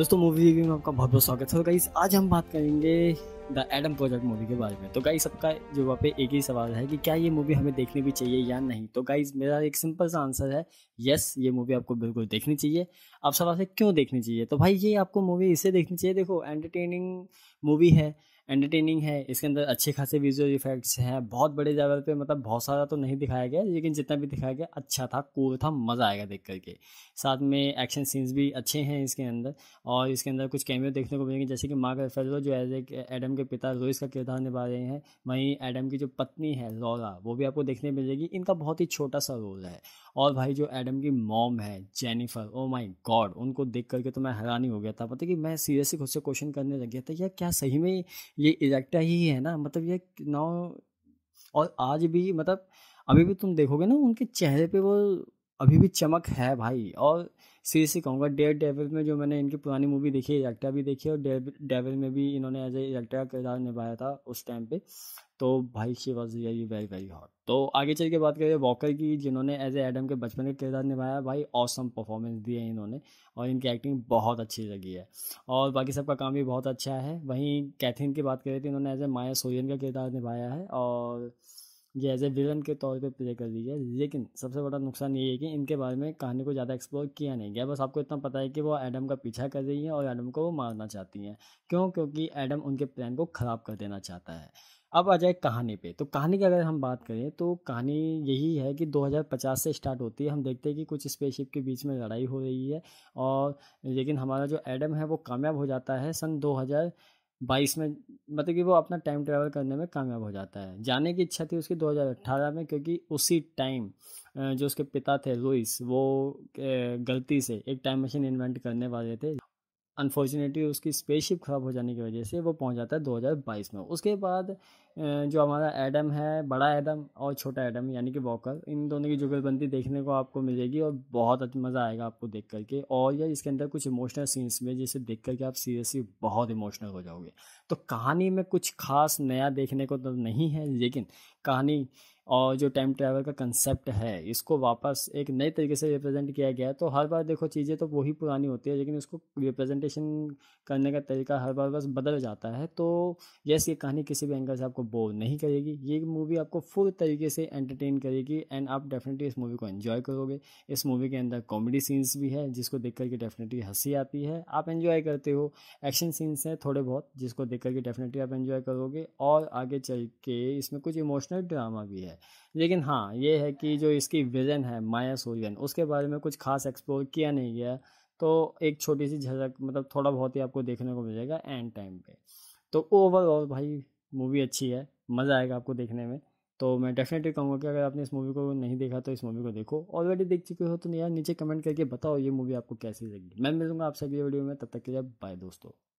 दोस्तों movie review में आपका बहुत बहुत स्वागत है गाइस तो आज हम बात करेंगे द एडम प्रोजेक्ट मूवी के बारे में तो गाइस सबका वहाँ पे एक ही सवाल है कि क्या ये मूवी हमें देखनी भी चाहिए या नहीं तो गाइस मेरा एक सिंपल सा आंसर है यस ये मूवी आपको बिल्कुल देखनी चाहिए आप सवाल से क्यों देखनी चाहिए तो भाई ये आपको मूवी इसे देखनी चाहिए देखो एंटरटेनिंग मूवी है एंटरटेनिंग है इसके अंदर अच्छे खासे विजुअल इफेक्ट्स हैं बहुत बड़े लेवल पे मतलब बहुत सारा तो नहीं दिखाया गया लेकिन जितना भी दिखाया गया अच्छा था कूल था मज़ा आएगा देख करके साथ में एक्शन सीन्स भी अच्छे हैं इसके अंदर और इसके अंदर कुछ कैमियो देखने को मिलेंगे जैसे कि मार्क रेफेलो जो एज एक एडम के पिता रोइस का किरदार निभा रहे हैं वहीं एडम की जो पत्नी है लौरा वो भी आपको देखने मिलेगी इनका बहुत ही छोटा सा रोल है और भाई जो एडम की मॉम है जेनिफर ओ माई गॉड उनको देख करके तो मैं हैरानी हो गया था पता कि मैं सीरियसली खुद से क्वेश्चन करने लग गया था यार क्या सही में ये इजेक्टा ही है ना मतलब ये नौ और आज भी मतलब अभी भी तुम देखोगे ना उनके चेहरे पे वो अभी भी चमक है भाई और सीरियसली कहूँगा डेयर डेविल में जो मैंने इनकी पुरानी मूवी देखी है एक्टर भी देखी है और डेविल में भी इन्होंने एज ए का किरदार निभाया था उस टाइम पे तो भाई she was really very very hot तो आगे चल के बात करें वॉकर की जिन्होंने एज ए एडम के बचपन का किरदार निभाया भाई औसम परफॉर्मेंस दी है इन्होंने और इनकी एक्टिंग बहुत अच्छी लगी है और बाकी सबका काम भी बहुत अच्छा है वहीं कैथरीन की बात करें तो इन्होंने एज ए माया सोरियन का किरदार निभाया है और ये एज ए विलन के तौर पे प्ले कर दी है लेकिन सबसे बड़ा नुकसान ये है कि इनके बारे में कहानी को ज़्यादा एक्सप्लोर किया नहीं गया बस आपको इतना पता है कि वो एडम का पीछा कर रही है और एडम को वो मारना चाहती हैं क्यों क्योंकि एडम उनके प्लान को ख़राब कर देना चाहता है अब आ जाए कहानी पे तो कहानी की अगर हम बात करें तो कहानी यही है कि 2050 से स्टार्ट होती है हम देखते हैं कि कुछ स्पेसशिप के बीच में लड़ाई हो रही है और लेकिन हमारा जो एडम है वो कामयाब हो जाता है सन 2000 बाईस में मतलब कि वो अपना टाइम ट्रैवल करने में कामयाब हो जाता है जाने की इच्छा थी उसकी 2018 में क्योंकि उसी टाइम जो उसके पिता थे लुइस वो गलती से एक टाइम मशीन इन्वेंट करने वाले थे अनफॉर्चुनेटली उसकी स्पेसशिप ख़राब हो जाने की वजह से वो पहुंच जाता है 2022 में उसके बाद जो हमारा एडम है बड़ा एडम और छोटा एडम यानी कि वॉकर इन दोनों की जुगलबंदी देखने को आपको मिलेगी और बहुत मज़ा आएगा आपको देख करके और या इसके अंदर कुछ इमोशनल सीन्स में जिसे देख करके आप सीरियसली बहुत इमोशनल हो जाओगे तो कहानी में कुछ खास नया देखने को तो नहीं है लेकिन कहानी और जो टाइम ट्रैवल का कंसेप्ट है इसको वापस एक नए तरीके से रिप्रेजेंट किया गया है तो हर बार देखो चीज़ें तो वही पुरानी होती है लेकिन उसको रिप्रेजेंटेशन करने का तरीका हर बार बस बदल जाता है तो यस ये कहानी किसी भी एंगल से आपको बोर नहीं करेगी ये मूवी आपको फुल तरीके से एंटरटेन करेगी एंड आप डेफिनेटली इस मूवी को इन्जॉय करोगे इस मूवी के अंदर कॉमेडी सीन्स भी है जिसको देख करके डेफिनेटली हंसी आती है आप इन्जॉय करते हो एक्शन सीन्स हैं थोड़े बहुत जिसको देख करके डेफिनेटली आप इन्जॉय करोगे और आगे चल के इसमें कुछ इमोशनल ड्रामा भी है लेकिन हाँ ये है कि जो इसकी विजन है माया सूर्यन उसके बारे में कुछ खास एक्सप्लोर किया नहीं गया तो एक छोटी सी झलक मतलब थोड़ा बहुत ही आपको देखने को मिलेगा एंड टाइम पे तो ओवरऑल भाई मूवी अच्छी है मज़ा आएगा आपको देखने में तो मैं डेफिनेटली कहूँगा कि अगर आपने इस मूवी को नहीं देखा तो इस मूवी को देखो ऑलरेडी देख चुके हो तो यार नीचे कमेंट करके बताओ ये मूवी आपको कैसी लगी मैं मिलूंगा आपसे अगले वीडियो में तब तक के लिए बाय दोस्तों